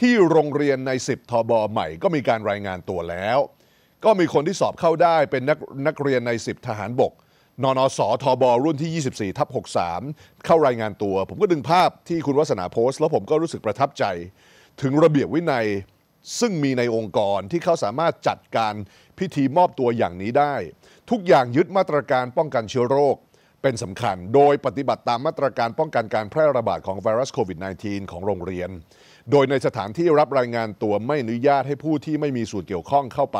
ที่โรงเรียนในสิบทบใหม่ ก็มีการรายงานตัวแล้ว ก็มีคนที่สอบเข้าได้เป็นนักนักเรียนในสิบทหารบกนนสทบ รุ่นที่ 24ทับ63 เข้ารายงานตัว ผมก็ดึงภาพที่คุณวัฒนาโพสต์ แล้วผมก็รู้สึกประทับใจ ถึงระเบียบวินัยซึ่งมีในองค์กรที่เขาสามารถจัดการพิธีมอบตัวอย่างนี้ได้ ทุกอย่างยึดมาตรการป้องกันเชื้อโรคเป็นสำคัญ โดยปฏิบัติตามมาตรการป้องกันการแพร่ระบาดของไวรัสโควิด -19 ของโรงเรียนโดยในสถานที่รับรายงานตัวไม่อนุญาต ให้ผู้ที่ไม่มีส่วนเกี่ยวข้องเข้าไป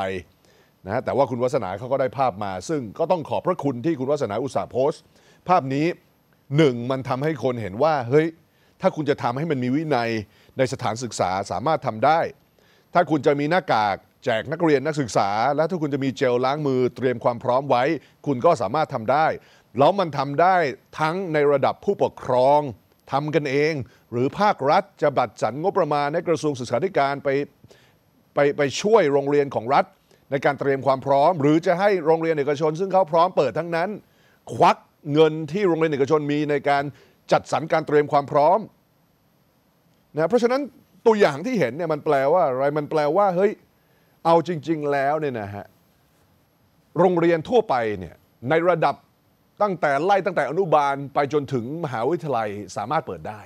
นะฮะแต่ว่าคุณวัฒนาเขาก็ได้ภาพมา ซึ่งก็ต้องขอบพระคุณที่คุณวัฒนาอุตสาห์โพสต์ ภาพนี้หนึ่งมันทำให้คนเห็นว่า เฮ้ยถ้าคุณจะทำให้มันมีวินัย ในสถานศึกษาสามารถทำได้ ถ้าคุณจะมีหน้ากากแจกนักเรียนนักศึกษา และถ้าคุณจะมีเจลล้างมือเตรียมความพร้อมไว้ คุณก็สามารถทำได้แล้วมันทำได้ทั้งในระดับผู้ปกครองทำกันเองหรือภาครัฐ จะบัดสันงบประมาณในกระทรวงศึกษาธิการไปไปไปช่วยโรงเรียนของรัฐ ในการเตรียมความพร้อม หรือจะให้โรงเรียนเอกชน ซึ่งเขาพร้อมเปิด ทั้งนั้น ควักเงินที่โรงเรียนเอกชนมีในการจัดสรรการเตรียมความพร้อมนะเพราะฉะนั้นตัวอย่างที่เห็นเนี่ยมันแปลว่าอะไรมันแปลว่าเฮ้ยเอาจริง ๆแล้วเนี่ยนะฮะโรงเรียนทั่วไปเนี่ยในระดับตั้งแต่ไล่ตั้งแต่อนุบาลไปจนถึงมหาวิทยาลัยสามารถเปิดได้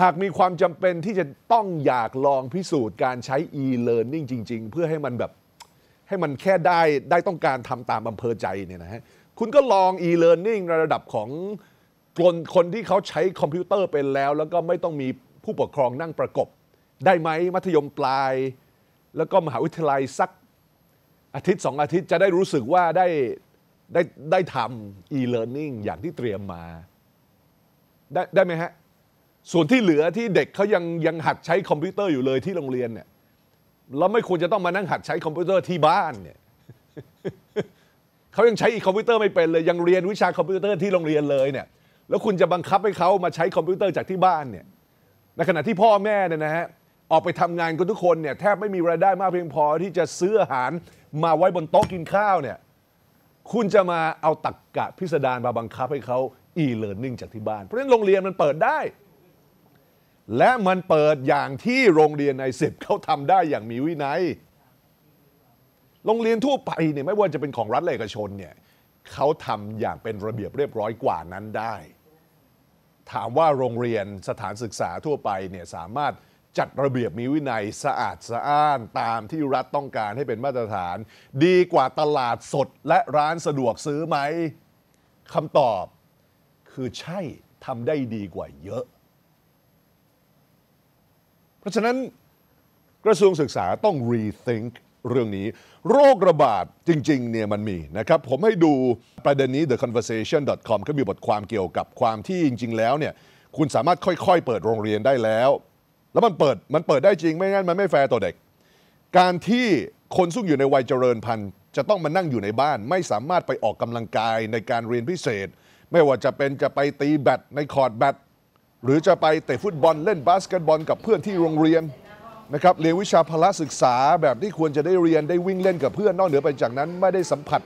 หากมีความจำเป็นที่จะต้องอยากลองพิสูจน์การใช้ e-learning จริงๆ เพื่อให้มันแบบให้มันแค่ได้ได้ต้องการทำตามอำเภอใจเนี่ยนะฮะคุณก็ลอง e-learning ในระดับของคนคนที่เขาใช้คอมพิวเตอร์เป็นแล้ว แล้วก็ไม่ต้องมีผู้ปกครองนั่งประกบ ได้ไหมมัธยมปลาย แล้วก็มหาวิทยาลัยสักอาทิตย์สองอาทิตย์จะได้รู้สึกว่าได้ได้ได้ทำ e-learning อย่างที่เตรียมมา ได้ได้ไหมฮะส่วนที่เหลือที่เด็กเขายังยังหัดใช้คอมพิวเตอร์อยู่เลยที่โรงเรียนเนี่ยแล้วไม่ควรจะต้องมานั่งหัดใช้คอมพิวเตอร์ที่บ้านเนี่ยเขายังใช้อีคอมพิวเตอร์ไม่เป็นเลยยังเรียนวิชาคอมพิวเตอร์ที่โรงเรียนเลยเนี่ยแล้วคุณจะบังคับให้เขามาใช้คอมพิวเตอร์จากที่บ้านเนี่ยในขณะที่พ่อแม่เนี่ยนะฮะออกไปทำงานกันทุกคนเนี่ยแทบไม่มีรายได้มากเพียงพอ ที่จะซื้ออาหารมาไว้บนโต๊ะกินข้าวเนี่ยคุณจะมาเอาตักกะพิสดารมาบังคับให้เขา e-learning จากที่บ้าน เพราะฉะนั้นโรงเรียนมันเปิดได้ และมันเปิดอย่างที่โรงเรียนในสิบเขาทำได้อย่างมีวินัย โรงเรียนทั่วไปเนี่ยไม่ว่าจะเป็นของรัฐเอกชนเนี่ยเขาทำอย่างเป็นระเบียบเรียบร้อยกว่านั้นได้ ถามว่าโรงเรียนสถานศึกษาทั่วไปเนี่ยสามารถจัดระเบียบมีวินัยสะอาดสะอ้านตามที่รัฐต้องการให้เป็นมาตรฐาน ดีกว่าตลาดสดและร้านสะดวกซื้อไหมคำตอบ คือใช่ทำได้ดีกว่าเยอะ เพราะฉะนั้นกระทรวงศึกษาต้อง rethink เรื่องนี้ โรคระบาดจริงๆเนี่ยมันมีนะครับ ผมให้ดูประเด็นนี้ theconversation.com ก็มีบทความเกี่ยวกับความที่จริง ๆแล้วเนี่ยคุณสามารถค่อยๆ เปิดโรงเรียนได้แล้วแล้วมันเปิด มันเปิดได้จริง ไม่งั้นมันไม่แฟร์ต่อเด็ก การที่คนซุ่งอยู่ในวัยเจริญพันธุ์ จะต้องมานั่งอยู่ในบ้าน ไม่สามารถไปออกกำลังกายในการเรียนพิเศษ ไม่ว่าจะเป็นจะไปตีแบดในคอร์ดแบดหรือจะไปเตะฟุตบอลเล่นบาสเกตบอลกับเพื่อนที่โรงเรียนนะครับเรียนวิชาพละศึกษาแบบที่ควรจะได้เรียนได้วิ่งเล่นกับเพื่อนนอกเหนือไปจากนั้น ไม่ได้สัมผัส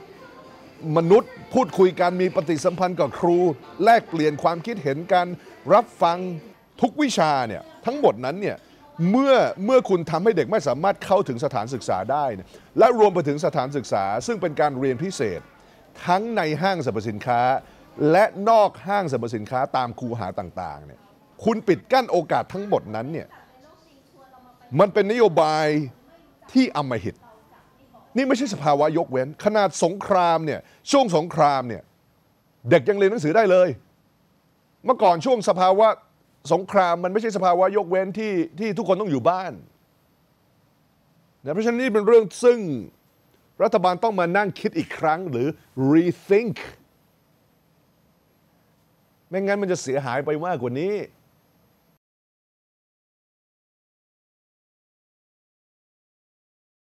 มนุษย์ พูดคุยกันมีปฏิสัมพันธ์กับครูแลกเปลี่ยนความคิดเห็นกันรับฟังทุกวิชาเนี่ยทั้งหมดนั้นเนี่ยเมื่อเมื่อคุณทำให้เด็กไม่สามารถเข้าถึงสถานศึกษาได้ และรวมไปถึงสถานศึกษา ซึ่งเป็นการเรียนพิเศษทั้งในห้างสรรพสินค้า และนอกห้างสรรพสินค้าตามคูหาต่างๆเนี่ยคุณปิดกั้นโอกาสทั้งหมดนั้นเนี่ยมันเป็นนโยบายที่อมหิตนี่ไม่ใช่สภาวะยกเว้นขนาดสงครามเนี่ยช่วงสงครามเนี่ยเด็กยังเรียนหนังสือได้เลย เมื่อก่อนช่วงสภาวะสงคราม มันไม่ใช่สภาวะยกเว้นที่ที่ทุกคนต้องอยู่บ้านเนะเพราะฉะนั้นนี่เป็นเรื่องซึ่ง รัฐบาลต้องมานั่งคิดอีกครั้งหรือ rethink ไม่งั้นมันจะเสียหายไปมากกว่านี้